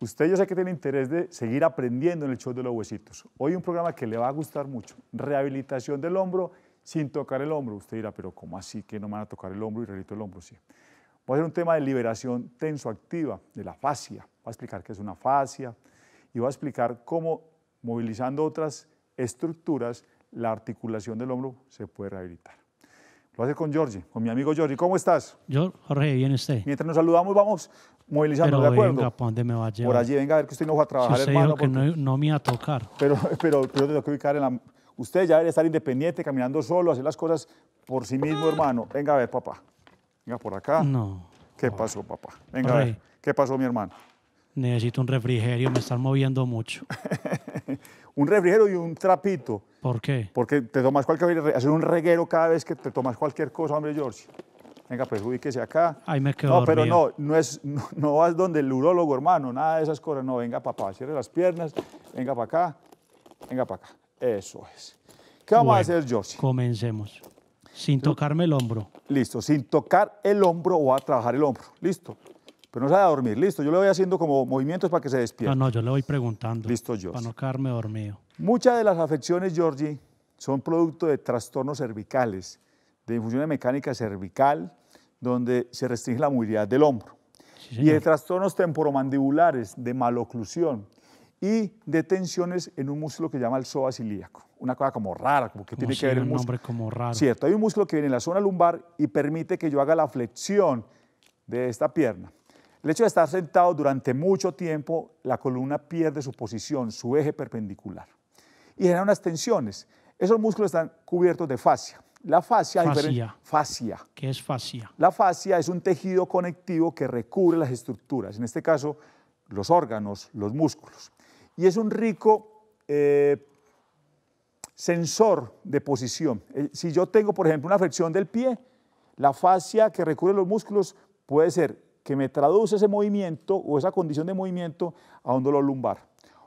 Usted ya sé que tiene interés de seguir aprendiendo en el show de los huesitos. Hoy un programa que le va a gustar mucho, rehabilitación del hombro sin tocar el hombro. Usted dirá, pero ¿cómo así que no me van a tocar el hombro y rehabilito el hombro? Sí. Va a ser un tema de liberación tensoactiva de la fascia. Va a explicar qué es una fascia y va a explicar cómo movilizando otras estructuras la articulación del hombro se puede rehabilitar. Lo ser con Jorge, con mi amigo Jorge. ¿Cómo estás? Yo, Jorge, bien usted. Mientras nos saludamos, vamos movilizando, ¿de acuerdo? Venga, dónde me va a Por allí, venga a ver que usted no va a trabajar, si usted hermano. que no, me iba a tocar. Pero, pero, pero tengo que ubicar en la... Usted ya debe estar independiente, caminando solo, hacer las cosas por sí mismo, hermano. Venga a ver, papá. Venga por acá. No. ¿Qué pasó, papá? Venga a ver. ¿Qué pasó, mi hermano? Necesito un refrigerio, me están moviendo mucho. un refrigero y un trapito. ¿Por qué? Porque te tomas cualquier... Hacer un reguero cada vez que te tomas cualquier cosa, hombre, George. Venga, pues acá. Ahí me quedo No, pero no, no, es, no, vas donde el urólogo, hermano, nada de esas cosas. No, venga, papá, cierre las piernas, venga para acá, venga para acá. Eso es. ¿Qué vamos a hacer, George? Comencemos. Sin tocarme el hombro. Listo, sin tocar el hombro o a trabajar el hombro. Listo. Pero no se va a dormir, listo. Yo le voy haciendo como movimientos para que se despierte. No, no, yo le voy preguntando. Listo, yo. Para no quedarme dormido. Muchas de las afecciones, Georgie, son producto de trastornos cervicales, de infusión mecánica cervical, donde se restringe la movilidad del hombro. y de trastornos temporomandibulares, de maloclusión y de tensiones en un músculo que se llama el psoas ilíaco. Una cosa como rara, como que tiene que ver el músculo. nombre como raro. Cierto, hay un músculo que viene en la zona lumbar y permite que yo haga la flexión de esta pierna el hecho de estar sentado durante mucho tiempo, la columna pierde su posición, su eje perpendicular. Y genera unas tensiones. Esos músculos están cubiertos de fascia. La fascia, fascia. ¿Qué es fascia? La fascia es un tejido conectivo que recubre las estructuras, en este caso los órganos, los músculos. Y es un rico eh, sensor de posición. Eh, si yo tengo, por ejemplo, una flexión del pie, la fascia que recubre los músculos puede ser que me traduce ese movimiento o esa condición de movimiento a un dolor lumbar.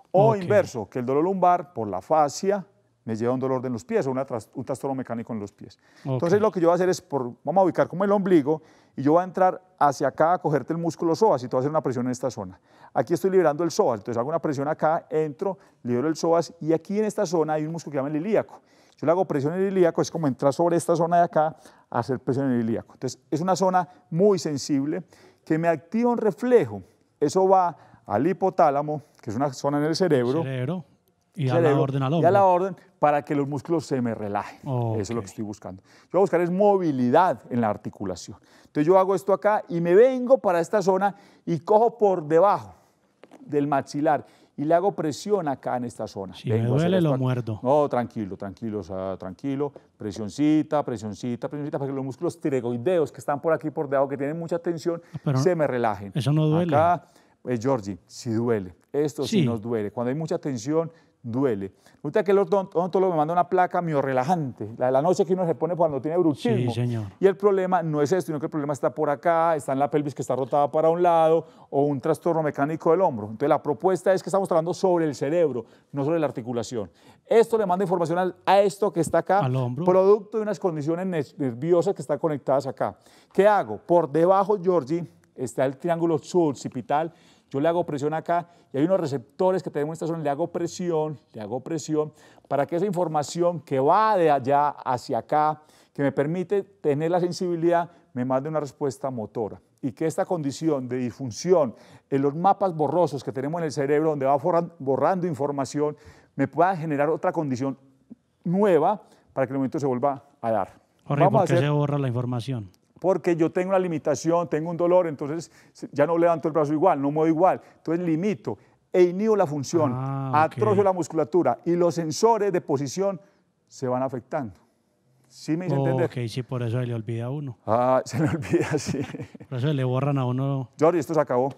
O inverso, que el dolor lumbar por la fascia me lleva a un dolor de los pies o un trastorno mecánico en los pies. Entonces lo que yo voy a hacer es, por, vamos a ubicar como el ombligo y yo voy a entrar hacia acá a cogerte el músculo psoas y te voy a hacer una presión en esta zona. Aquí estoy liberando el psoas, entonces hago una presión acá, entro, libero el psoas y aquí en esta zona hay un músculo que se llama el ilíaco. Yo le hago presión en el ilíaco, es como entrar sobre esta zona de acá a hacer presión en el ilíaco. Entonces es una zona muy sensible que me activa un reflejo. Eso va al hipotálamo, que es una zona en el cerebro. Cerebro. Y da la orden al hombro. Y la orden para que los músculos se me relajen. Eso es lo que estoy buscando. Yo voy a buscar es movilidad en la articulación. Entonces yo hago esto acá y me vengo para esta zona y cojo por debajo del maxilar y le hago presión acá en esta zona. Si me duele, lo muerdo. No, tranquilo, tranquilo, sea, tranquilo. Presioncita, presioncita, presioncita, para que los músculos tiregoideos que están por aquí, por debajo, que tienen mucha tensión, ah, se me relajen. Eso no duele. Acá, eh, Georgie, si duele. Esto sí nos duele. Cuando hay mucha tensión, duele. usted que el odontólogo me manda una placa miorelajante, la de la noche que uno se pone cuando tiene bruxismo. Sí, señor. Y el problema no es esto, sino que el problema está por acá, está en la pelvis que está rotada para un lado o un trastorno mecánico del hombro. Entonces la propuesta es que estamos hablando sobre el cerebro, no sobre la articulación. Esto le manda información a, esto que está acá, al hombro. producto de unas condiciones nerviosas que están conectadas acá. ¿Qué hago? Por debajo, Georgie, está el triángulo surcipital. Yo le hago presión acá y hay unos receptores que tenemos en esta zona, le hago presión, le hago presión, para que esa información que va de allá hacia acá, que me permite tener la sensibilidad, me mande una respuesta motora. Y que esta condición de disfunción en los mapas borrosos que tenemos en el cerebro, donde va borrando información, me pueda generar otra condición nueva para que el momento se vuelva a dar. Jorge, ¿por qué se borra la información? porque yo tengo una limitación, tengo un dolor, entonces ya no levanto el brazo igual, no muevo igual, entonces limito e inhibo la función, ah, la musculatura y los sensores de posición se van afectando. ¿Sí me hice entender? Ok, sí, por eso se le olvida a uno. Ah, se le olvida, sí. por eso le borran a uno. Jordi, esto se acabó.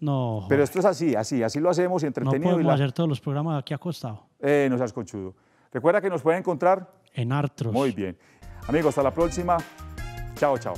No. Pero esto es así, así, así lo hacemos y entretenido. No podemos hacer todos los programas aquí acostado. Eh, no seas conchudo. Recuerda que nos pueden encontrar... En Artros. Muy bien. Amigos, hasta la próxima. 赵赵。